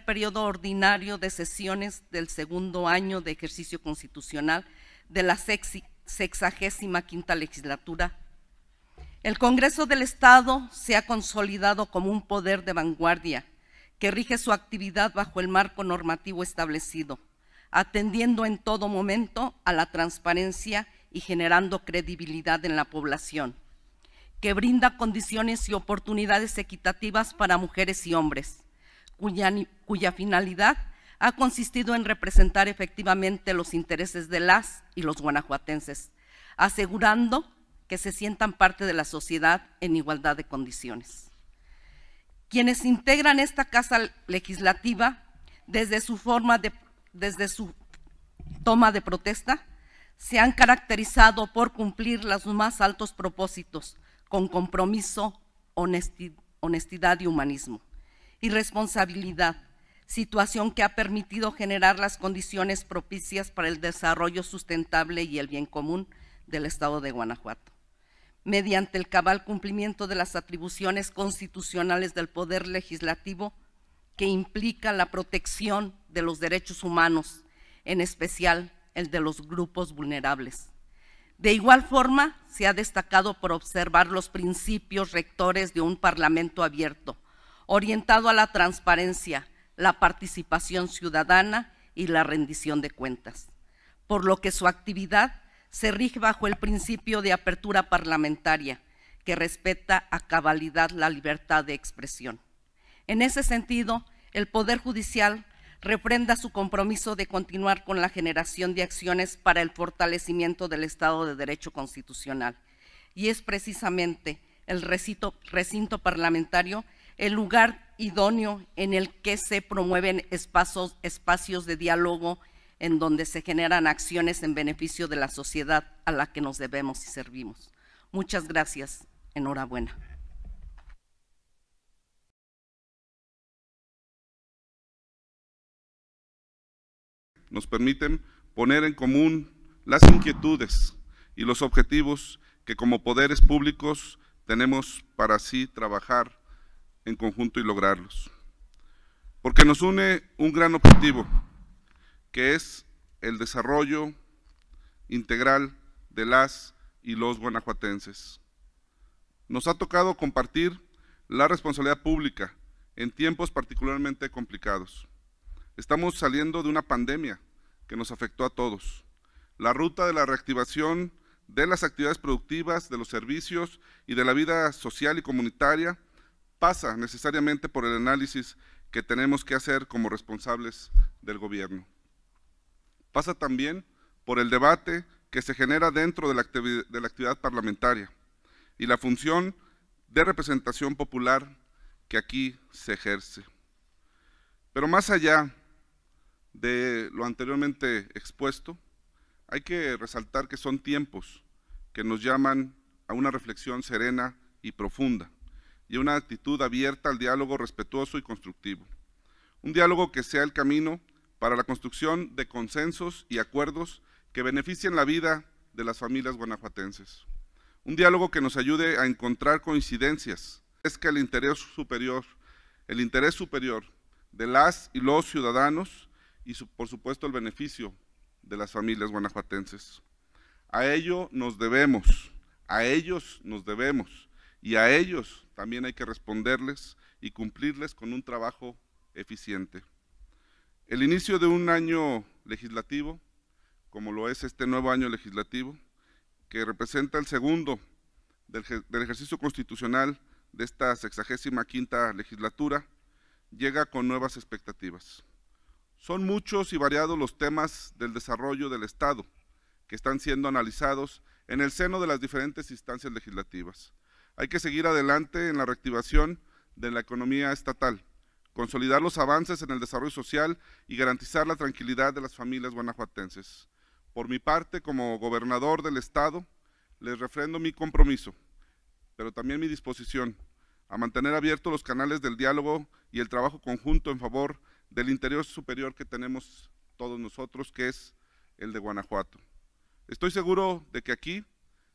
periodo ordinario de sesiones del segundo año de ejercicio constitucional de la sexagésima quinta legislatura. El Congreso del Estado se ha consolidado como un poder de vanguardia que rige su actividad bajo el marco normativo establecido, atendiendo en todo momento a la transparencia y generando credibilidad en la población, que brinda condiciones y oportunidades equitativas para mujeres y hombres cuya, finalidad ha consistido en representar efectivamente los intereses de las y los guanajuatenses, asegurando que se sientan parte de la sociedad en igualdad de condiciones. Quienes integran esta Casa Legislativa, desde su forma de, desde su toma de protesta, se han caracterizado por cumplir los más altos propósitos, con compromiso, honestidad y humanismo y responsabilidad, situación que ha permitido generar las condiciones propicias para el desarrollo sustentable y el bien común del Estado de Guanajuato. Mediante el cabal cumplimiento de las atribuciones constitucionales del Poder Legislativo, que implica la protección de los derechos humanos, en especial el de los grupos vulnerables. De igual forma, se ha destacado por observar los principios rectores de un Parlamento abierto, orientado a la transparencia, la participación ciudadana y la rendición de cuentas, por lo que su actividad se rige bajo el principio de apertura parlamentaria, que respeta a cabalidad la libertad de expresión. En ese sentido, el Poder Judicial reprenda su compromiso de continuar con la generación de acciones para el fortalecimiento del Estado de Derecho Constitucional. Y es precisamente el recinto, recinto, parlamentario el lugar idóneo en el que se promueven espacios, espacios de diálogo en donde se generan acciones en beneficio de la sociedad a la que nos debemos y servimos. Muchas gracias. Enhorabuena. Nos permiten poner en común las inquietudes y los objetivos que como poderes públicos tenemos para así trabajar en conjunto y lograrlos. Porque nos une un gran objetivo, que es el desarrollo integral de las y los guanajuatenses. Nos ha tocado compartir la responsabilidad pública en tiempos particularmente complicados. Estamos saliendo de una pandemia que nos afectó a todos. La ruta de la reactivación de las actividades productivas, de los servicios y de la vida social y comunitaria pasa necesariamente por el análisis que tenemos que hacer como responsables del gobierno. Pasa también por el debate que se genera dentro de la, actividad, parlamentaria y la función de representación popular que aquí se ejerce. Pero más allá de lo anteriormente expuesto, hay que resaltar que son tiempos que nos llaman a una reflexión serena y profunda y una actitud abierta al diálogo respetuoso y constructivo. Un diálogo que sea el camino para la construcción de consensos y acuerdos que beneficien la vida de las familias guanajuatenses. Un diálogo que nos ayude a encontrar coincidencias. Es que el interés superior, el interés superior de las y los ciudadanos y por supuesto el beneficio de las familias guanajuatenses. A ello nos debemos, a ellos nos debemos y a ellos también hay que responderles y cumplirles con un trabajo eficiente. El inicio de un año legislativo, como lo es este nuevo año legislativo, que representa el segundo del, ejercicio constitucional de esta sexagésima quinta legislatura, llega con nuevas expectativas. Son muchos y variados los temas del desarrollo del Estado que están siendo analizados en el seno de las diferentes instancias legislativas. Hay que seguir adelante en la reactivación de la economía estatal, consolidar los avances en el desarrollo social y garantizar la tranquilidad de las familias guanajuatenses. Por mi parte, como gobernador del Estado, les refrendo mi compromiso, pero también mi disposición a mantener abiertos los canales del diálogo y el trabajo conjunto en favor del interior superior que tenemos todos nosotros, que es el de Guanajuato. Estoy seguro de que aquí,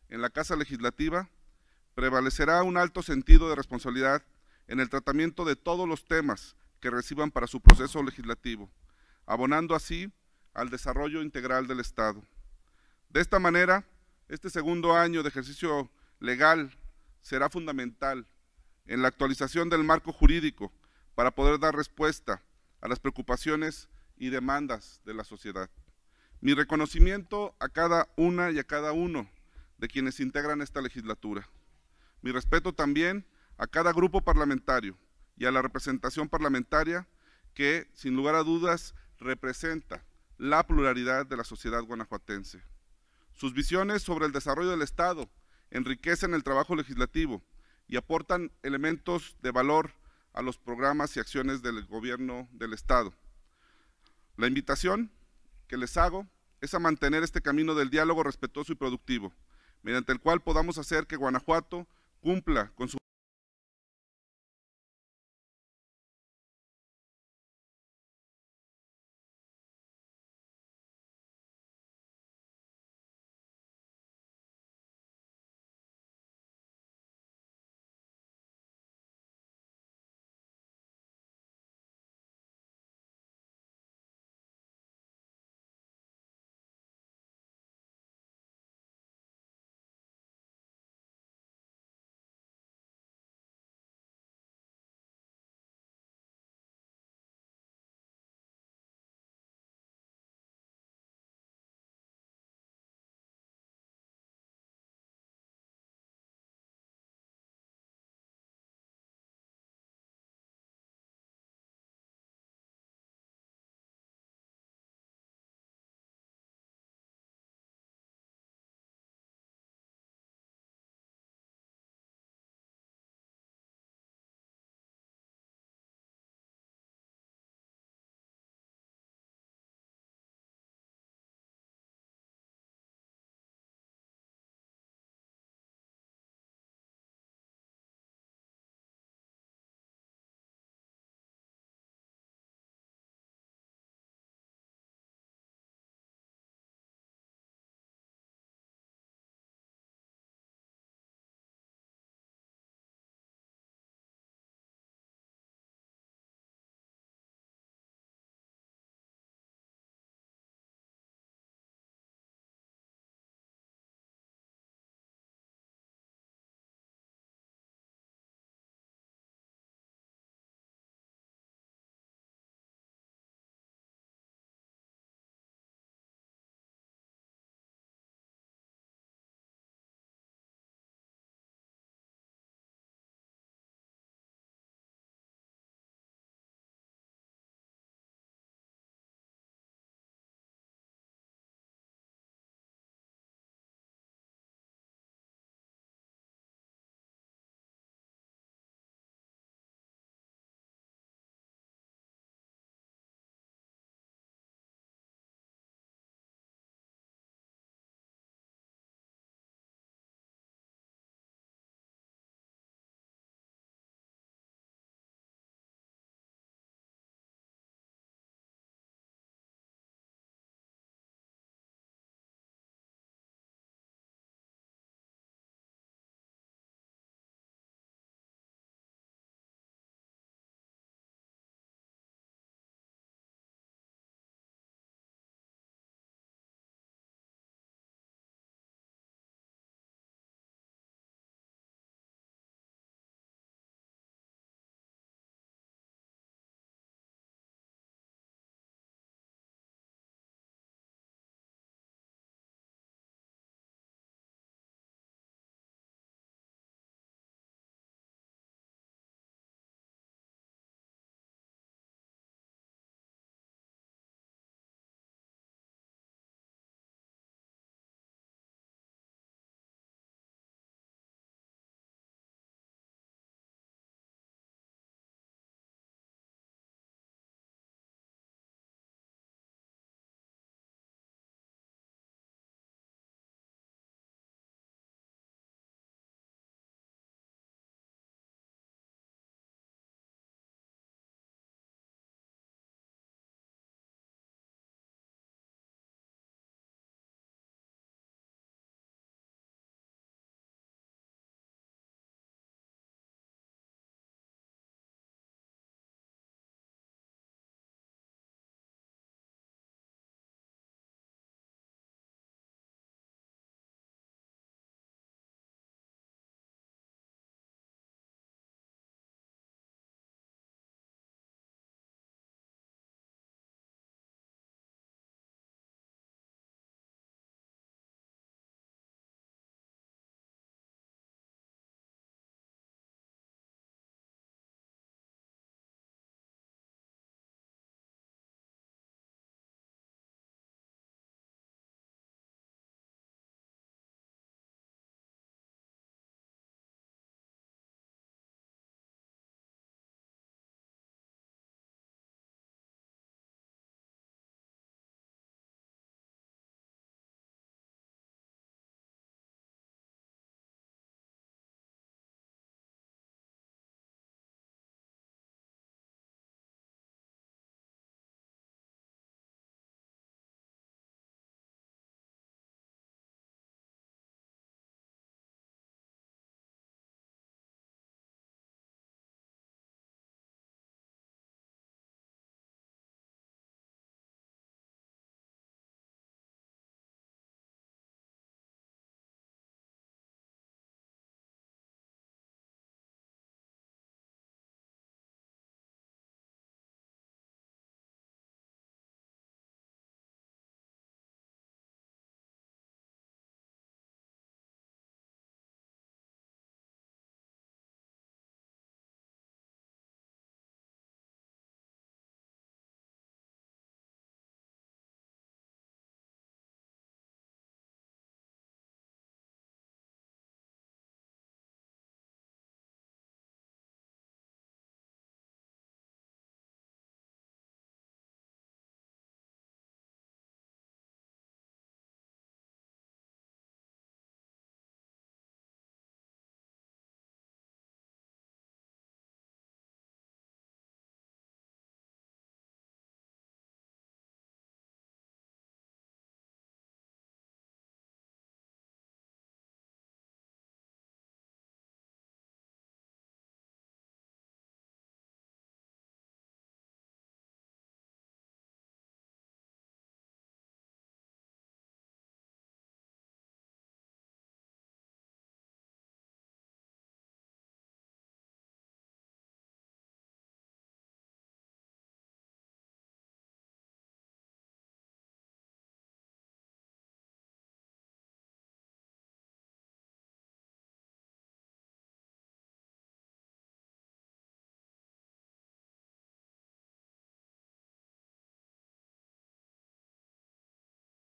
en la Casa Legislativa, Prevalecerá un alto sentido de responsabilidad en el tratamiento de todos los temas que reciban para su proceso legislativo, abonando así al desarrollo integral del Estado. De esta manera, este segundo año de ejercicio legal será fundamental en la actualización del marco jurídico para poder dar respuesta a las preocupaciones y demandas de la sociedad. Mi reconocimiento a cada una y a cada uno de quienes integran esta legislatura. Mi respeto también a cada grupo parlamentario y a la representación parlamentaria que, sin lugar a dudas, representa la pluralidad de la sociedad guanajuatense. Sus visiones sobre el desarrollo del Estado enriquecen el trabajo legislativo y aportan elementos de valor a los programas y acciones del gobierno del Estado. La invitación que les hago es a mantener este camino del diálogo respetuoso y productivo, mediante el cual podamos hacer que Guanajuato cumpla con su